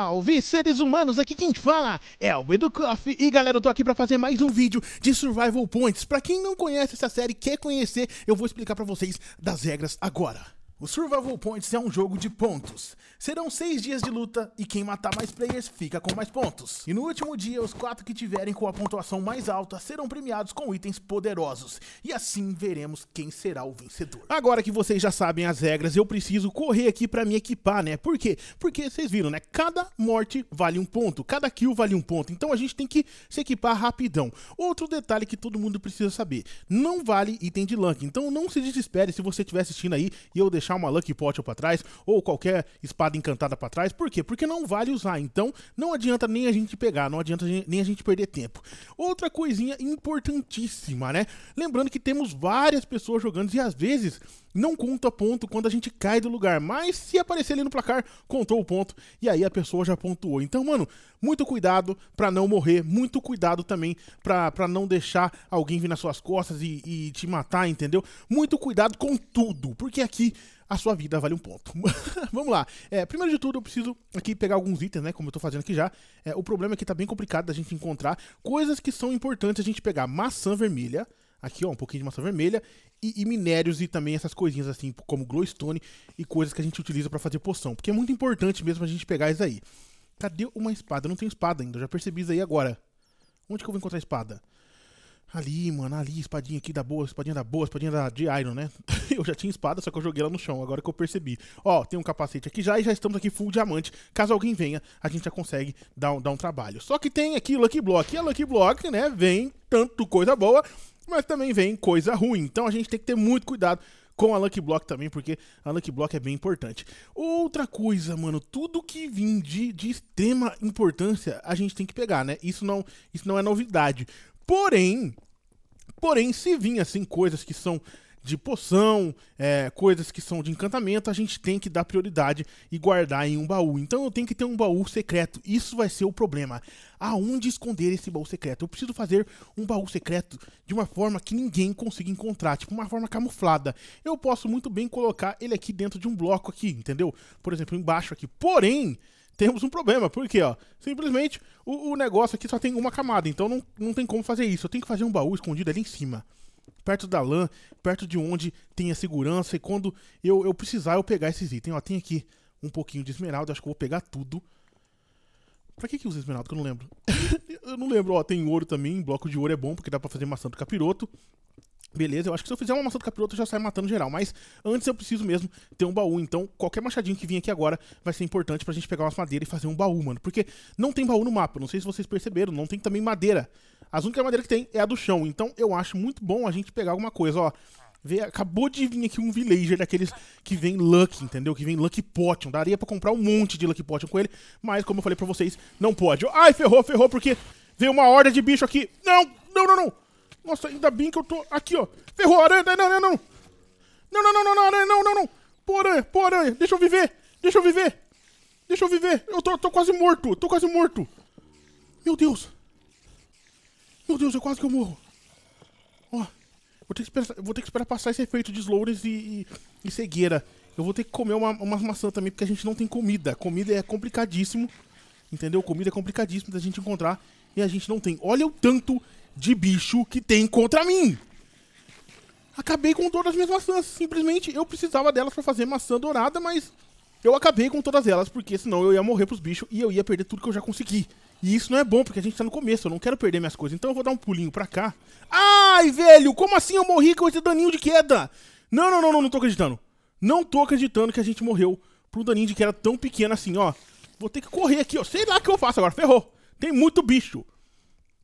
Salve, seres humanos! Aqui quem fala é o Educoff e galera, eu tô aqui para fazer mais um vídeo de Survival Points. Para quem não conhece essa série, quer conhecer, eu vou explicar para vocês das regras agora. O Survival Points é um jogo de pontos. Serão seis dias de luta e quem matar mais players fica com mais pontos. E no último dia, os quatro que tiverem com a pontuação mais alta serão premiados com itens poderosos. E assim veremos quem será o vencedor. Agora que vocês já sabem as regras, eu preciso correr aqui para me equipar, né? Por quê? Porque vocês viram, né? Cada morte vale um ponto, cada kill vale um ponto. Então a gente tem que se equipar rapidão. Outro detalhe que todo mundo precisa saber: não vale item de luck. Então não se desespere se você estiver assistindo aí e eu deixar deixar uma Lucky Pot para trás ou qualquer espada encantada para trás. Por quê? Porque não vale usar. Então, não adianta nem a gente pegar, não adianta nem a gente perder tempo. Outra coisinha importantíssima, né? Lembrando que temos várias pessoas jogando e às vezes não conta ponto quando a gente cai do lugar, mas se aparecer ali no placar, contou o ponto e aí a pessoa já pontuou. Então, mano, muito cuidado para não morrer, muito cuidado também para não deixar alguém vir nas suas costas e, e te matar, entendeu? Muito cuidado com tudo, porque aqui a sua vida vale um ponto. Vamos lá. É, primeiro de tudo, eu preciso aqui pegar alguns itens, né? Como eu tô fazendo aqui já. É, o problema é que tá bem complicado da gente encontrar coisas que são importantes a gente pegar. Maçã vermelha. Aqui, ó, um pouquinho de maçã vermelha. E, e minérios e também essas coisinhas assim, como glowstone e coisas que a gente utiliza para fazer poção. Porque é muito importante mesmo a gente pegar isso aí. Cadê uma espada? Eu não tenho espada ainda, eu já percebi isso aí agora. Onde que eu vou encontrar espada? Ali, mano, ali, espadinha aqui da boa, espadinha da boa, espadinha da, de Iron, né? eu já tinha espada, só que eu joguei ela no chão, agora que eu percebi. Ó, tem um capacete aqui já e já estamos aqui full diamante. Caso alguém venha, a gente já consegue dar, dar um trabalho. Só que tem aqui Lucky Block. E a Lucky Block, né, vem tanto coisa boa, mas também vem coisa ruim. Então a gente tem que ter muito cuidado com a Lucky Block também, porque a Lucky Block é bem importante. Outra coisa, mano, tudo que vim de, de extrema importância, a gente tem que pegar, né? Isso não, isso não é novidade. Porém, porém, se vir assim coisas que são de poção, é, coisas que são de encantamento, a gente tem que dar prioridade e guardar em um baú. Então eu tenho que ter um baú secreto. Isso vai ser o problema. Aonde esconder esse baú secreto? Eu preciso fazer um baú secreto de uma forma que ninguém consiga encontrar, tipo uma forma camuflada. Eu posso muito bem colocar ele aqui dentro de um bloco aqui, entendeu? Por exemplo, embaixo aqui. Porém, temos um problema. Por quê? Ó? Simplesmente o, o, negócio aqui só tem uma camada, então não, não tem como fazer isso. Eu tenho que fazer um baú escondido ali em cima. Perto da lã perto de onde tem a segurança. E quando eu, eu precisar, eu pegar esses itens. Ó, tem aqui um pouquinho de esmeralda, acho que eu vou pegar tudo. Pra que que usa esmeralda? Que eu não lembro. eu não lembro, ó, tem ouro também, bloco de ouro é bom, porque dá pra fazer maçã do capiroto. Beleza, eu acho que se eu fizer uma maçã do capiroto eu já sai matando geral, mas antes eu preciso mesmo ter um baú, então qualquer machadinho que vir aqui agora vai ser importante pra gente pegar umas madeiras e fazer um baú, mano, porque não tem baú no mapa, não sei se vocês perceberam, não tem também madeira. As únicas madeiras que tem é a do chão, então eu acho muito bom a gente pegar alguma coisa, ó. Vê, acabou de vir aqui um villager daqueles que vem Lucky, entendeu? Que vem Lucky Potion. Daria pra comprar um monte de Lucky Potion com ele, mas como eu falei pra vocês, não pode. Ai, ferrou, ferrou, porque veio uma horda de bicho aqui. Não, não, não, não. Nossa, ainda bem que eu tô aqui, ó. Ferrou, aranha. Não, não, não. Não, não, não, não, não, aranha. Não, não, não. Pô, aranha. Pô, aranha. Deixa eu viver. Deixa eu viver. Deixa eu viver. Eu tô, tô quase morto. Tô quase morto. Meu Deus. Meu Deus, eu quase que eu morro. Ó. Vou ter que esperar, vou ter que esperar passar esse efeito de slowness e, e, e cegueira. Eu vou ter que comer uma, uma maçã também, porque a gente não tem comida. Comida é complicadíssimo. Entendeu? Comida é complicadíssimo da gente encontrar. E a gente não tem. Olha o tanto de bicho que tem contra mim. Acabei com todas as minhas maçãs. Simplesmente eu precisava delas para fazer maçã dourada, mas eu acabei com todas elas, porque senão eu ia morrer pros bichos e eu ia perder tudo que eu já consegui. E isso não é bom, porque a gente tá no começo, eu não quero perder minhas coisas. Então eu vou dar um pulinho pra cá. Ai, velho, como assim eu morri com esse daninho de queda? Não, não, não, não, não tô acreditando. Não tô acreditando que a gente morreu um daninho de queda tão pequeno assim, ó. Vou ter que correr aqui, ó. Sei lá o que eu faço agora, ferrou. Tem muito bicho.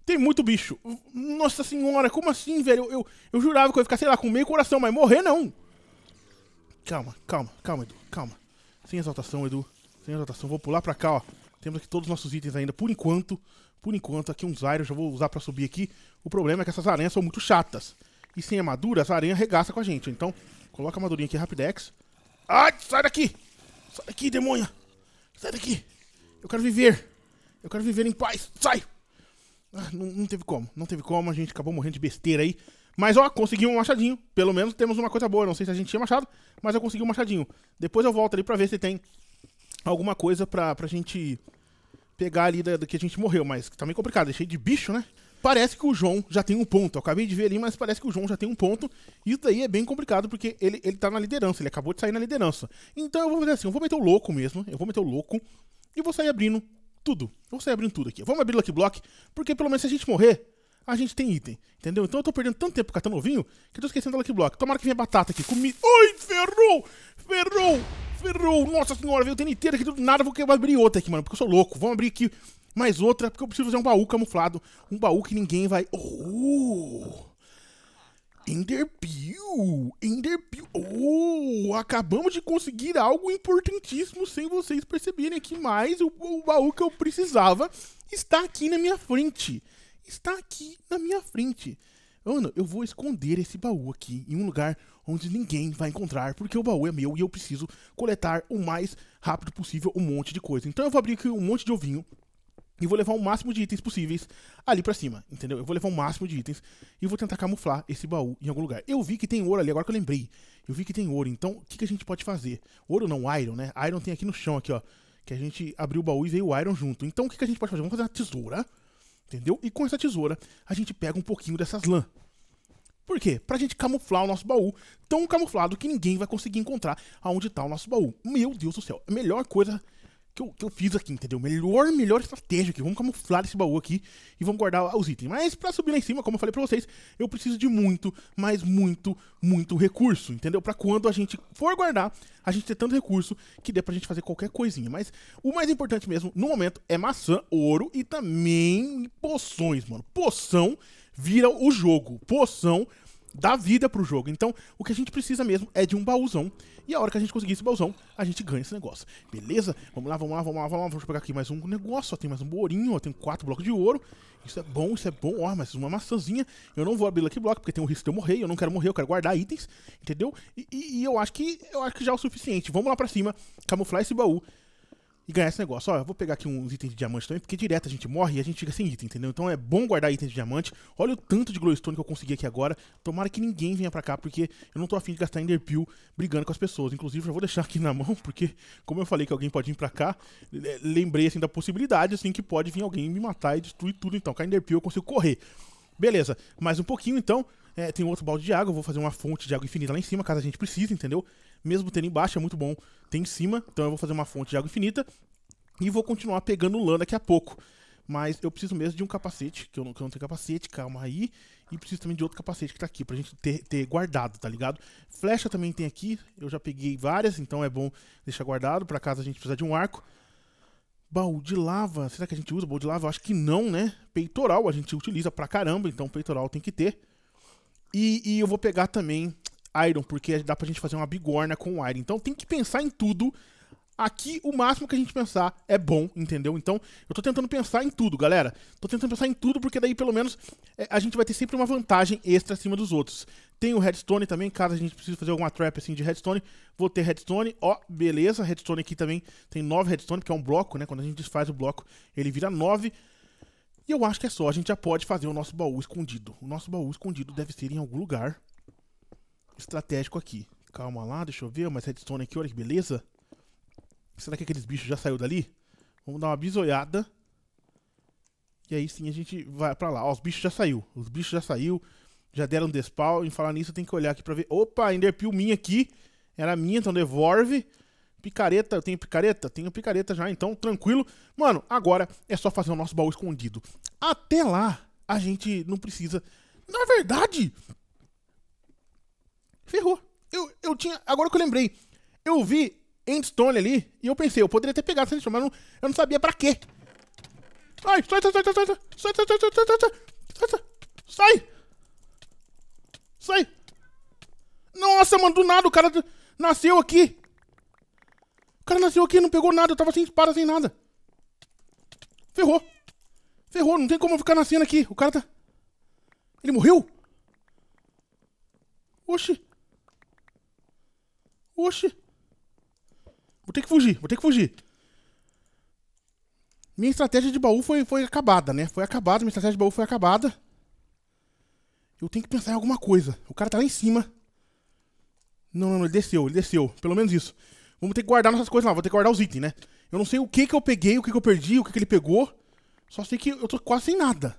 Tem muito bicho. Nossa senhora, como assim, velho? Eu, eu, eu jurava que eu ia ficar, sei lá, com meio coração, mas morrer não. Calma, calma, calma, Edu, calma. Sem exaltação, Edu. Sem exaltação. Vou pular pra cá, ó. Temos aqui todos os nossos itens ainda. Por enquanto, por enquanto, aqui uns aéreos eu já vou usar pra subir aqui. O problema é que essas aranhas são muito chatas. E sem armadura, essa aranha regaça com a gente. Então, coloca a armadurinha aqui, Rapidex. Ai, sai daqui! Sai daqui, demônia! Sai daqui! Eu quero viver! Eu quero viver em paz! Sai! Ah, não, não, teve como, não teve como, a gente acabou morrendo de besteira aí. Mas ó, consegui um machadinho. Pelo menos temos uma coisa boa. Não sei se a gente tinha machado, mas eu consegui um machadinho. Depois eu volto ali pra ver se tem alguma coisa pra, pra gente pegar ali da, da que a gente morreu. Mas tá meio complicado, é cheio de bicho, né? Parece que o João já tem um ponto. Eu acabei de ver ali, mas parece que o João já tem um ponto. Isso daí é bem complicado, porque ele, ele tá na liderança, ele acabou de sair na liderança. Então eu vou fazer assim, eu vou meter o louco mesmo, eu vou meter o louco e vou sair abrindo tudo. vamos sair abrindo tudo aqui. Vamos abrir o Lucky Block, porque pelo menos se a gente morrer, a gente tem item, entendeu? Então eu tô perdendo tanto tempo catando ovinho que eu tô esquecendo do Lucky Block. Tomara que venha batata aqui, comi ai ferrou! Ferrou! Ferrou! Nossa senhora, veio o TNT inteiro aqui do nada, vou abrir outra aqui, mano, porque eu sou louco. Vamos abrir aqui mais outra, porque eu preciso fazer um baú camuflado. Um baú que ninguém vai... Oh! Ender Pill! Ender Pill! Oh, acabamos de conseguir algo importantíssimo sem vocês perceberem aqui, mas o, o baú que eu precisava está aqui na minha frente. Está aqui na minha frente. Ana, eu vou esconder esse baú aqui em um lugar onde ninguém vai encontrar, porque o baú é meu e eu preciso coletar o mais rápido possível um monte de coisa. Então eu vou abrir aqui um monte de ovinho e vou levar o máximo de itens possíveis ali para cima, entendeu? Eu vou levar o máximo de itens e vou tentar camuflar esse baú em algum lugar. Eu vi que tem ouro ali, agora que eu lembrei. Eu vi que tem ouro, então o que, que a gente pode fazer? Ouro não, iron, né? Iron tem aqui no chão, aqui, ó. Que a gente abriu o baú e veio o iron junto. Então o que, que a gente pode fazer? Vamos fazer uma tesoura, entendeu? E com essa tesoura a gente pega um pouquinho dessas lã. Por quê? Pra gente camuflar o nosso baú tão camuflado que ninguém vai conseguir encontrar aonde tá o nosso baú. Meu Deus do céu, a melhor coisa que eu, que eu fiz aqui, entendeu? Melhor, melhor estratégia aqui. Vamos camuflar esse baú aqui e vamos guardar os itens. Mas pra subir lá em cima, como eu falei pra vocês, eu preciso de muito, mas muito, muito recurso, entendeu? Pra quando a gente for guardar, a gente ter tanto recurso que dê pra gente fazer qualquer coisinha. Mas o mais importante mesmo, no momento, é maçã, ouro e também poções, mano. Poção vira o jogo. Poção dá vida pro jogo. Então, o que a gente precisa mesmo é de um baúzão. E a hora que a gente conseguir esse baúzão, a gente ganha esse negócio. Beleza? Vamos lá, vamos lá, vamos lá, vamos lá. Vamos pegar aqui mais um negócio. Ó, tem mais um ourinho, ó, tem quatro blocos de ouro. Isso é bom, isso é bom. Ó, mais uma maçãzinha. Eu não vou abrir Lucky Block, porque tem o risco de eu morrer. Eu não quero morrer, eu quero guardar itens. Entendeu? E, e, e eu acho que eu acho que já é o suficiente. Vamos lá pra cima, camuflar esse baú e ganhar esse negócio. Olha, eu vou pegar aqui uns itens de diamante também, porque direto a gente morre e a gente fica sem item, entendeu? Então é bom guardar itens de diamante. Olha o tanto de glowstone que eu consegui aqui agora. Tomara que ninguém venha pra cá, porque eu não tô afim de gastar enderpeel brigando com as pessoas. Inclusive, eu vou deixar aqui na mão, porque como eu falei que alguém pode vir pra cá, lembrei, assim, da possibilidade, assim, que pode vir alguém me matar e destruir tudo. Então, com a enderpeel eu consigo correr. Beleza, mais um pouquinho então. É, tem outro balde de água, vou fazer uma fonte de água infinita lá em cima, caso a gente precise, entendeu? mesmo tendo embaixo, é muito bom ter em cima. Então eu vou fazer uma fonte de água infinita e vou continuar pegando lã daqui a pouco. Mas eu preciso mesmo de um capacete, que eu não, que eu não tenho capacete, calma aí. E preciso também de outro capacete que tá aqui, pra gente ter, ter guardado, tá ligado? Flecha também tem aqui, eu já peguei várias, então é bom deixar guardado, pra caso a gente precisar de um arco. Baú de lava, será que a gente usa baú de lava? Eu acho que não, né? Peitoral a gente utiliza pra caramba, então peitoral tem que ter. E, e eu vou pegar também Iron, porque dá pra gente fazer uma bigorna com o Iron. Então tem que pensar em tudo. Aqui o máximo que a gente pensar é bom, entendeu? Então eu tô tentando pensar em tudo, galera. Tô tentando pensar em tudo porque daí pelo menos é, a gente vai ter sempre uma vantagem extra acima dos outros. Tem o redstone também, caso a gente precise fazer alguma trap assim de redstone, vou ter redstone. Ó, beleza, redstone aqui também tem 9 redstone, porque é um bloco, né? Quando a gente desfaz o bloco, ele vira 9. E eu acho que é só, a gente já pode fazer o nosso baú escondido. O nosso baú escondido deve ser em algum lugar estratégico aqui. Calma lá, deixa eu ver, mas redstone aqui, olha que beleza. Será que aqueles bichos já saiu dali? Vamos dar uma bisoiada. E aí sim a gente vai pra lá. Ó, os bichos já saiu. Os bichos já saiu. Já deram despawn. Em falar nisso, tem que olhar aqui pra ver. Opa, enderpeel é minha aqui. Era minha, então devolve. Picareta, eu tenho picareta? Tenho picareta já, então tranquilo. Mano, agora é só fazer o nosso baú escondido. Até lá, a gente não precisa. Na verdade, ferrou. Eu, eu tinha. Agora que eu lembrei, eu vi Endstone ali e eu pensei, eu poderia ter pegado essa mas eu não, eu não sabia pra quê. Sai sai, sai, sai, sai, sai, sai, sai, sai, sai, sai, sai, sai, sai, sai. Nossa, mano, do nada o cara nasceu aqui. O cara nasceu aqui, não pegou nada, eu tava sem espada, sem nada. Ferrou. Ferrou, não tem como eu ficar nascendo aqui. O cara tá... Ele morreu? Oxi. Oxi. Vou ter que fugir, vou ter que fugir. Minha estratégia de baú foi, foi acabada, né? Foi acabada, minha estratégia de baú foi acabada. Eu tenho que pensar em alguma coisa. O cara tá lá em cima. Não, não, não, ele desceu, ele desceu. Pelo menos isso. Vamos ter que guardar nossas coisas lá, vou ter que guardar os itens, né? Eu não sei o que que eu peguei, o que que eu perdi, o que que ele pegou. Só sei que eu tô quase sem nada.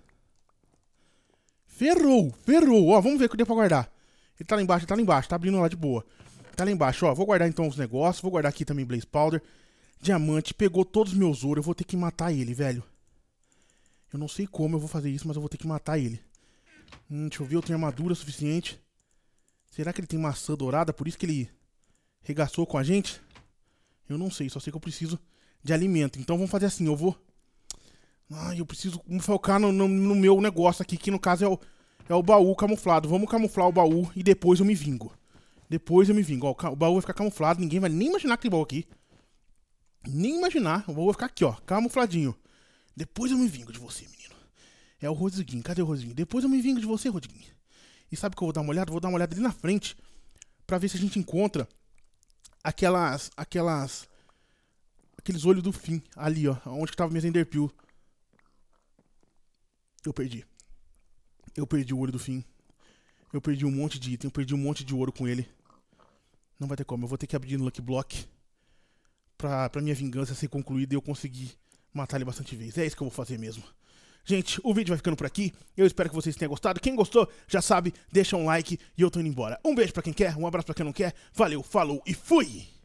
Ferrou, ferrou. Ó, vamos ver o que deu pra guardar. Ele tá lá embaixo, ele tá lá embaixo, tá abrindo lá de boa. Tá lá embaixo, ó. Vou guardar então os negócios. Vou guardar aqui também Blaze Powder. Diamante. Pegou todos os meus ouro Eu vou ter que matar ele, velho. Eu não sei como eu vou fazer isso, mas eu vou ter que matar ele. Hum, deixa eu ver. Eu tenho armadura suficiente. Será que ele tem maçã dourada? Por isso que ele regaçou com a gente? Eu não sei. Só sei que eu preciso de alimento. Então vamos fazer assim. Eu vou... ai eu preciso me focar no, no, no meu negócio aqui, que no caso é o, é o baú camuflado. Vamos camuflar o baú e depois eu me vingo. Depois eu me vingo. Ó, o baú vai ficar camuflado, ninguém vai nem imaginar aquele baú aqui. Nem imaginar. O baú vai ficar aqui, ó, camufladinho. Depois eu me vingo de você, menino. É o Rodriguinho. Cadê o Rodriguinho? Depois eu me vingo de você, Rodriguinho. E sabe que eu vou dar uma olhada? Vou dar uma olhada ali na frente para ver se a gente encontra aquelas aquelas aqueles olhos do fim ali, ó, onde que tava minha Enderpeel. Eu perdi. Eu perdi o olho do fim. Eu perdi um monte de item, eu perdi um monte de ouro com ele. Não vai ter como. Eu vou ter que abrir no Lucky Block pra, pra minha vingança ser concluída e eu conseguir matar ele bastante vezes. É isso que eu vou fazer mesmo. Gente, o vídeo vai ficando por aqui. Eu espero que vocês tenham gostado. Quem gostou, já sabe, deixa um like e eu tô indo embora. Um beijo para quem quer, um abraço para quem não quer. Valeu, falou e fui!